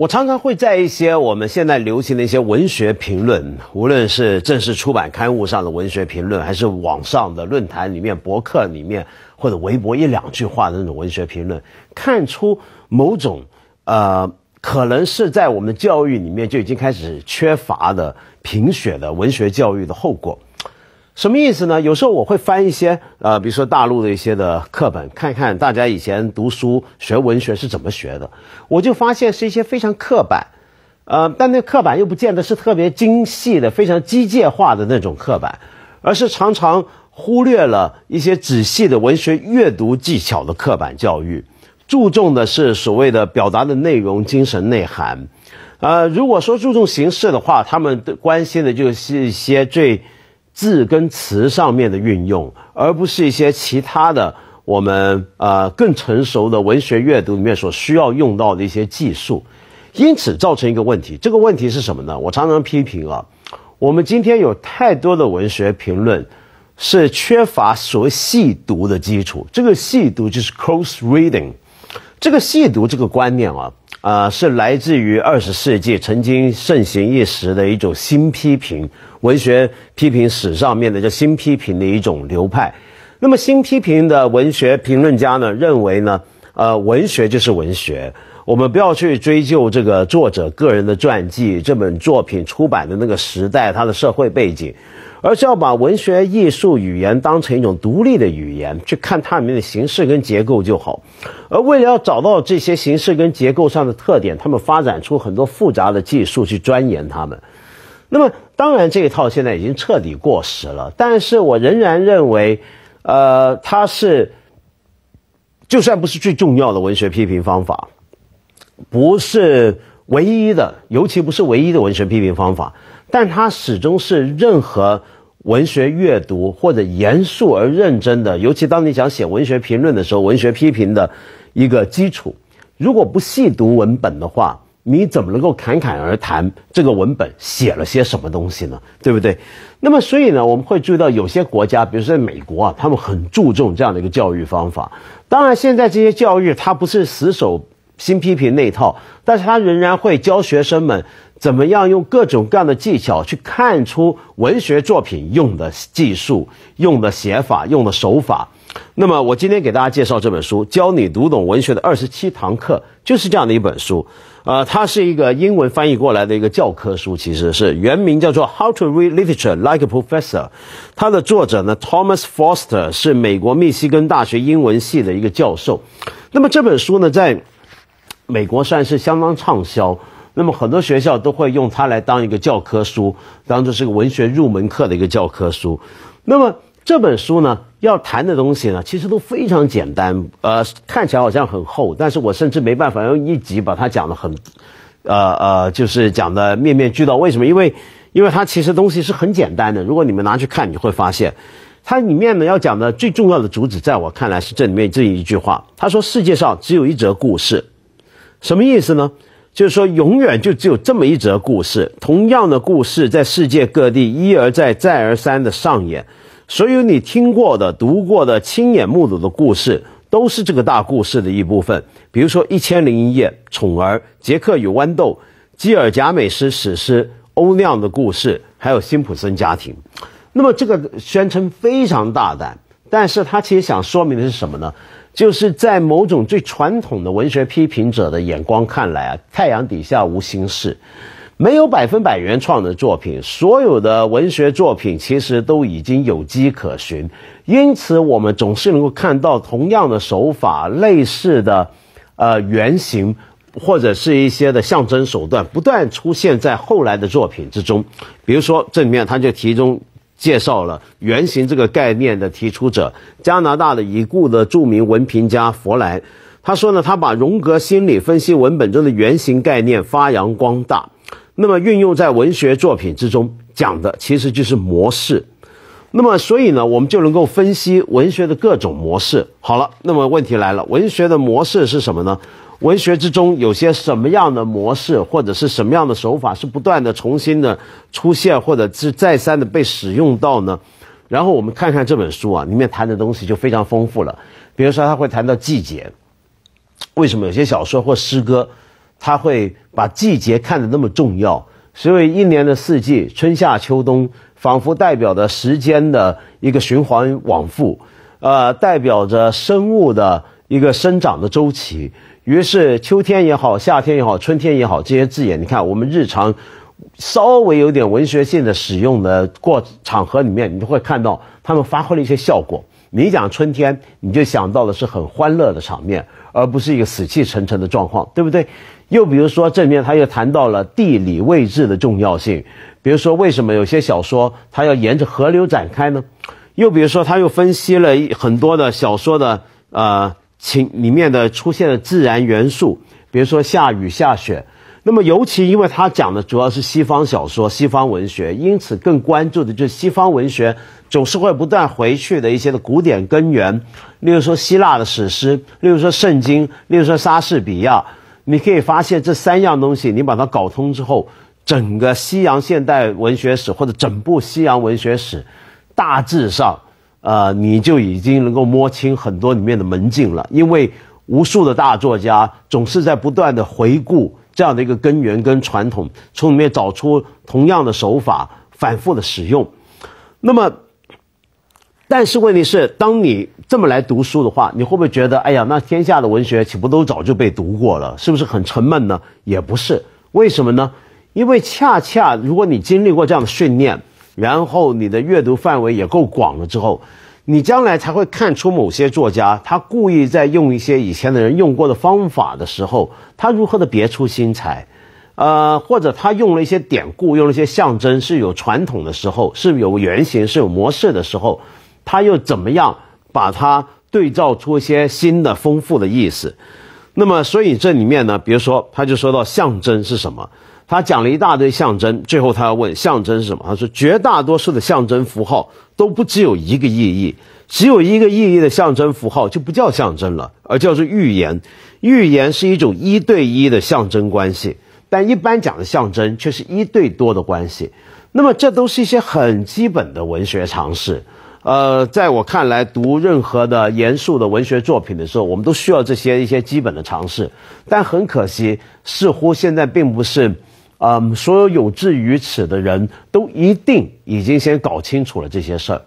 我常常会在一些我们现在流行的一些文学评论，无论是正式出版刊物上的文学评论，还是网上的论坛里面、博客里面或者微博一两句话的那种文学评论，看出某种，呃，可能是在我们教育里面就已经开始缺乏的、贫血的文学教育的后果。什么意思呢？有时候我会翻一些，呃，比如说大陆的一些的课本，看看大家以前读书学文学是怎么学的。我就发现是一些非常刻板，呃，但那刻板又不见得是特别精细的、非常机械化的那种刻板，而是常常忽略了一些仔细的文学阅读技巧的刻板教育，注重的是所谓的表达的内容、精神内涵。呃，如果说注重形式的话，他们关心的就是一些最。字跟词上面的运用，而不是一些其他的我们呃更成熟的文学阅读里面所需要用到的一些技术，因此造成一个问题。这个问题是什么呢？我常常批评啊，我们今天有太多的文学评论是缺乏所谓细读的基础。这个细读就是 close reading。这个细读这个观念啊。啊，是来自于二十世纪曾经盛行一时的一种新批评文学批评史上面的叫新批评的一种流派。那么新批评的文学评论家呢，认为呢，呃，文学就是文学。我们不要去追究这个作者个人的传记，这本作品出版的那个时代，它的社会背景，而是要把文学艺术语言当成一种独立的语言，去看它里面的形式跟结构就好。而为了要找到这些形式跟结构上的特点，他们发展出很多复杂的技术去钻研它们。那么，当然这一套现在已经彻底过时了，但是我仍然认为，呃，它是就算不是最重要的文学批评方法。不是唯一的，尤其不是唯一的文学批评方法，但它始终是任何文学阅读或者严肃而认真的，尤其当你想写文学评论的时候，文学批评的一个基础。如果不细读文本的话，你怎么能够侃侃而谈这个文本写了些什么东西呢？对不对？那么，所以呢，我们会注意到有些国家，比如说美国啊，他们很注重这样的一个教育方法。当然，现在这些教育它不是死守。新批评那一套，但是他仍然会教学生们怎么样用各种各样的技巧去看出文学作品用的技术、用的写法、用的手法。那么，我今天给大家介绍这本书《教你读懂文学的二十七堂课》，就是这样的一本书。呃，它是一个英文翻译过来的一个教科书，其实是原名叫做《How to Read Literature Like a Professor》。它的作者呢，Thomas Foster 是美国密西根大学英文系的一个教授。那么这本书呢，在美国算是相当畅销，那么很多学校都会用它来当一个教科书，当做是个文学入门课的一个教科书。那么这本书呢，要谈的东西呢，其实都非常简单，呃，看起来好像很厚，但是我甚至没办法用一集把它讲的很，呃呃，就是讲的面面俱到。为什么？因为因为它其实东西是很简单的。如果你们拿去看，你会发现，它里面呢要讲的最重要的主旨，在我看来是这里面这一句话。他说：“世界上只有一则故事。”什么意思呢？就是说，永远就只有这么一则故事。同样的故事在世界各地一而再、再而三的上演。所有你听过的、读过的、亲眼目睹的故事，都是这个大故事的一部分。比如说，《一千零一夜》、《宠儿》、《杰克与豌豆》、《基尔贾美什史诗》、《欧亮的故事》，还有《辛普森家庭》。那么，这个宣称非常大胆，但是他其实想说明的是什么呢？就是在某种最传统的文学批评者的眼光看来啊，太阳底下无新事，没有百分百原创的作品，所有的文学作品其实都已经有迹可循，因此我们总是能够看到同样的手法、类似的，呃原型，或者是一些的象征手段不断出现在后来的作品之中，比如说这里面他就其中。介绍了原型这个概念的提出者，加拿大的已故的著名文评家佛莱。他说呢，他把荣格心理分析文本中的原型概念发扬光大，那么运用在文学作品之中，讲的其实就是模式。那么，所以呢，我们就能够分析文学的各种模式。好了，那么问题来了，文学的模式是什么呢？文学之中有些什么样的模式，或者是什么样的手法是不断的重新的出现，或者是再三的被使用到呢？然后我们看看这本书啊，里面谈的东西就非常丰富了。比如说，他会谈到季节，为什么有些小说或诗歌，他会把季节看得那么重要？因为一年的四季，春夏秋冬，仿佛代表着时间的一个循环往复，呃，代表着生物的。一个生长的周期，于是秋天也好，夏天也好，春天也好，这些字眼，你看我们日常稍微有点文学性的使用的过场合里面，你就会看到他们发挥了一些效果。你讲春天，你就想到的是很欢乐的场面，而不是一个死气沉沉的状况，对不对？又比如说，这面他又谈到了地理位置的重要性，比如说为什么有些小说它要沿着河流展开呢？又比如说，他又分析了很多的小说的呃。情里面的出现的自然元素，比如说下雨下雪，那么尤其因为他讲的主要是西方小说、西方文学，因此更关注的就是西方文学总是会不断回去的一些的古典根源，例如说希腊的史诗，例如说圣经，例如说莎士比亚。你可以发现这三样东西，你把它搞通之后，整个西洋现代文学史或者整部西洋文学史，大致上。呃，你就已经能够摸清很多里面的门径了，因为无数的大作家总是在不断的回顾这样的一个根源跟传统，从里面找出同样的手法，反复的使用。那么，但是问题是，当你这么来读书的话，你会不会觉得，哎呀，那天下的文学岂不都早就被读过了？是不是很沉闷呢？也不是，为什么呢？因为恰恰如果你经历过这样的训练。然后你的阅读范围也够广了之后，你将来才会看出某些作家他故意在用一些以前的人用过的方法的时候，他如何的别出心裁，呃，或者他用了一些典故，用了一些象征是有传统的时候，是有原型，是有模式的时候，他又怎么样把它对照出一些新的丰富的意思？那么，所以这里面呢，比如说他就说到象征是什么？他讲了一大堆象征，最后他要问象征是什么？他说绝大多数的象征符号都不只有一个意义，只有一个意义的象征符号就不叫象征了，而叫做预言。预言是一种一对一的象征关系，但一般讲的象征却是一对多的关系。那么这都是一些很基本的文学常识。呃，在我看来，读任何的严肃的文学作品的时候，我们都需要这些一些基本的常识。但很可惜，似乎现在并不是。嗯，所有有志于此的人都一定已经先搞清楚了这些事儿。